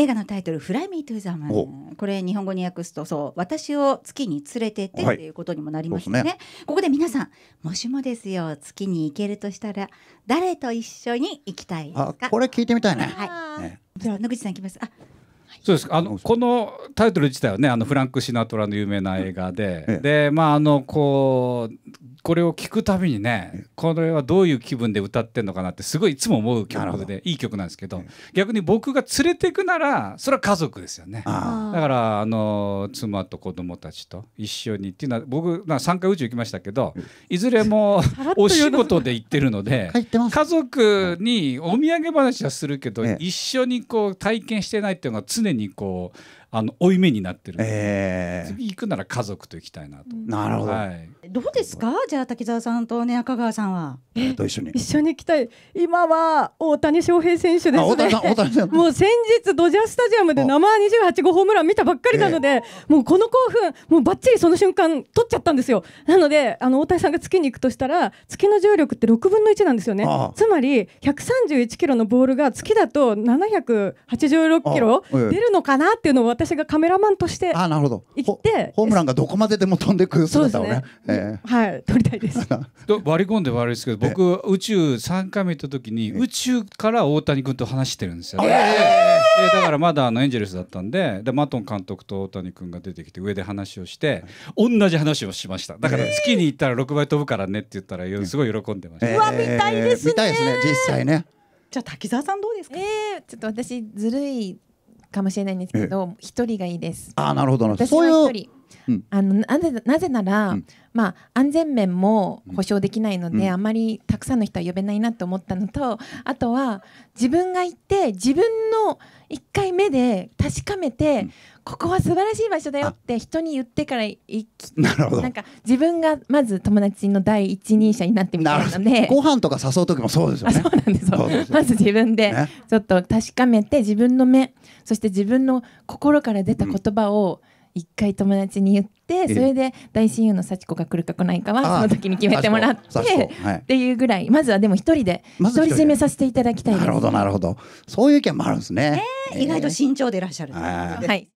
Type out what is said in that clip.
映画のタイトル「フライ・ミー・トゥ・ーザ・ムン」これ日本語に訳すとそう私を月に連れてってっていうことにもなりますねはいすね、ここで皆さんもしもですよ月に行けるとしたら誰と一緒に行きたいですかこれ聞いてみたいね、はい、ねじゃあ野口さん行きますあそうですあのこのタイトル自体はねあのフランク・シナトラの有名な映画で、うんええ、でまああのこうこれを聞くたびにねこれはどういう気分で歌ってんのかなってすごいいつも思う曲でいい曲なんですけど逆に僕が連れていくならそれは家族ですよねだからあの妻と子供たちと一緒にっていうのは僕3回宇宙行きましたけどいずれもお仕事で行ってるので家族にお土産話はするけど一緒にこう体験してないっていうのが常にこうあの負い目になってるので、えー、次行くなら家族と行きたいなと。なるほど、はいどうですかじゃあ滝沢さんとね赤川さんは一緒に一緒に来たい今は大谷翔平選手ですね もう先日ドジャースタジアムで生28号ホームラン見たばっかりなので、もうこの興奮もうばっちりその瞬間取っちゃったんですよなのであの大谷さんが月に行くとしたら月の重力って6分の1なんですよねつまり131キロのボールが月だと786キロ出るのかなっていうのを私がカメラマンとしてあなるほど行ってホームランがどこまででも飛んでくる姿をねね、えはい撮りたいですと割り込んで悪いですけど僕宇宙三回目行った時に宇宙から大谷君と話してるんですよ、えー、だからまだあのエンジェルスだったんででマトン監督と大谷君が出てきて上で話をして、同じ話をしましただから月に行ったら六倍飛ぶからねって言ったらすごい喜んでました、えー、うわ見たいですね見たいですね実際ねじゃあ滝沢さんどうですか、えー、ちょっと私ずるいかもしれないんですけど一、人がいいですあなるほどそういうあのなぜなぜなら、まあ、安全面も保証できないので、あまりたくさんの人は呼べないなと思ったのとあとは自分が行って自分の1回目で確かめて、ここは素晴らしい場所だよって人に言ってから行きなるほどなんか自分がまず友達の第一人者になってみたいなのでご飯とか誘う時もそうですよねそうなんですまず自分でちょっと確かめて自分の目そして自分の心から出た言葉を、うん一回友達に言ってそれで大親友の幸子が来るか来ないかはその時に決めてもらって、はい、っていうぐらいまずはでも一人で独り占めさせていただきたいなるほどなるほどそういう意見もあるんですね、えー、意外と慎重でいらっしゃる、はい